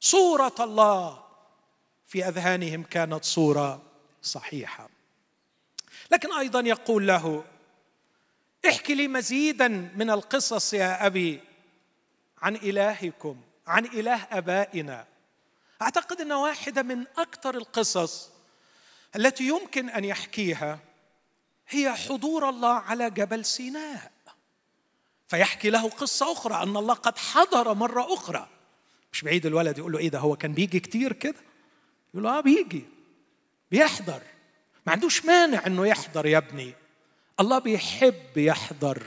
صوره الله في اذهانهم كانت صوره صحيحه لكن ايضا يقول له احكي لي مزيدا من القصص يا ابي عن الهكم عن اله ابائنا اعتقد ان واحده من اكثر القصص التي يمكن ان يحكيها هي حضور الله على جبل سيناء فيحكي له قصه اخرى ان الله قد حضر مره اخرى مش بعيد الولد يقول له ايه ده هو كان بيجي كتير كده يقول له اه بيجي بيحضر ما عندوش مانع انه يحضر يا ابني الله بيحب يحضر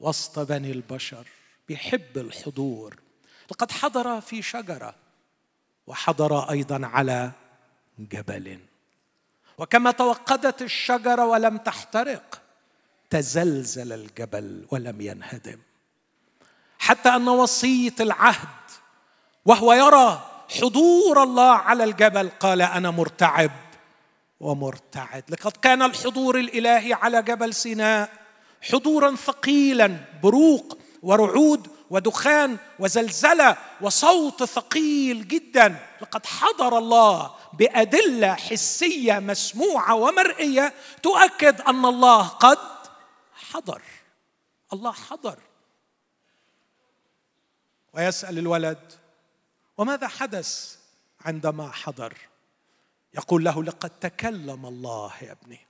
وسط بني البشر بيحب الحضور لقد حضر في شجره وحضر ايضا على جبل وكما توقدت الشجره ولم تحترق تزلزل الجبل ولم ينهدم حتى ان وصيه العهد وهو يرى حضور الله على الجبل قال انا مرتعب ومرتعد لقد كان الحضور الالهي على جبل سيناء حضورا ثقيلا بروق ورعود ودخان وزلزله وصوت ثقيل جدا لقد حضر الله بادله حسيه مسموعه ومرئيه تؤكد ان الله قد حضر الله حضر ويسال الولد وماذا حدث عندما حضر يقول له لقد تكلم الله يا ابني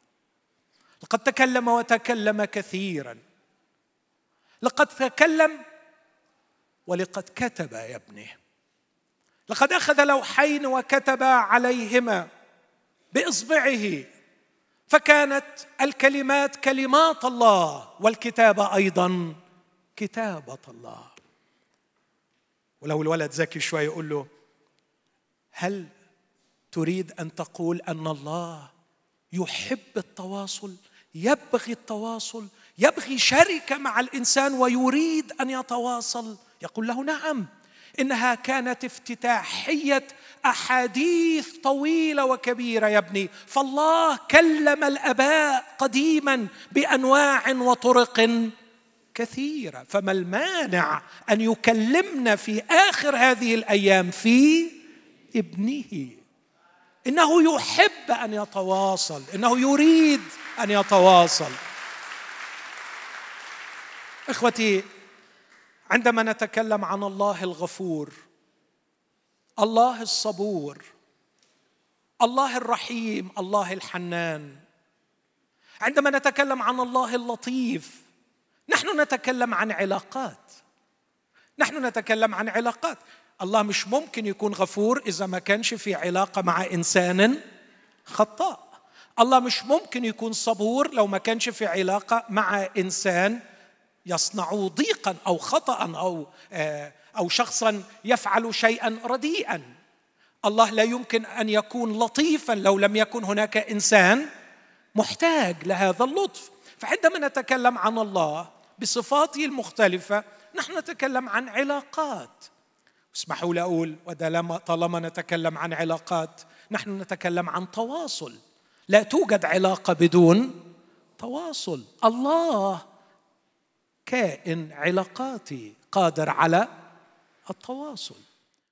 لقد تكلم وتكلم كثيرا لقد تكلم ولقد كتب يا ابني لقد اخذ لوحين وكتب عليهما باصبعه فكانت الكلمات كلمات الله والكتاب ايضا كتابه الله ولو الولد ذكي شويه يقول له هل تريد ان تقول ان الله يحب التواصل يبغي التواصل يبغي شركه مع الانسان ويريد ان يتواصل يقول له نعم انها كانت افتتاحيه احاديث طويله وكبيره يا ابني فالله كلم الاباء قديما بانواع وطرق كثيرة فما المانع أن يكلمنا في آخر هذه الأيام في ابنه إنه يحب أن يتواصل إنه يريد أن يتواصل إخوتي عندما نتكلم عن الله الغفور الله الصبور الله الرحيم الله الحنان عندما نتكلم عن الله اللطيف نحن نتكلم عن علاقات نحن نتكلم عن علاقات الله مش ممكن يكون غفور اذا ما كانش في علاقه مع انسان خطاء الله مش ممكن يكون صبور لو ما كانش في علاقه مع انسان يصنع ضيقا او خطا او آه، او شخصا يفعل شيئا رديئا الله لا يمكن ان يكون لطيفا لو لم يكن هناك انسان محتاج لهذا اللطف فعندما نتكلم عن الله بصفاته المختلفه نحن نتكلم عن علاقات اسمحوا لي اقول طالما نتكلم عن علاقات نحن نتكلم عن تواصل لا توجد علاقه بدون تواصل الله كائن علاقاتي قادر على التواصل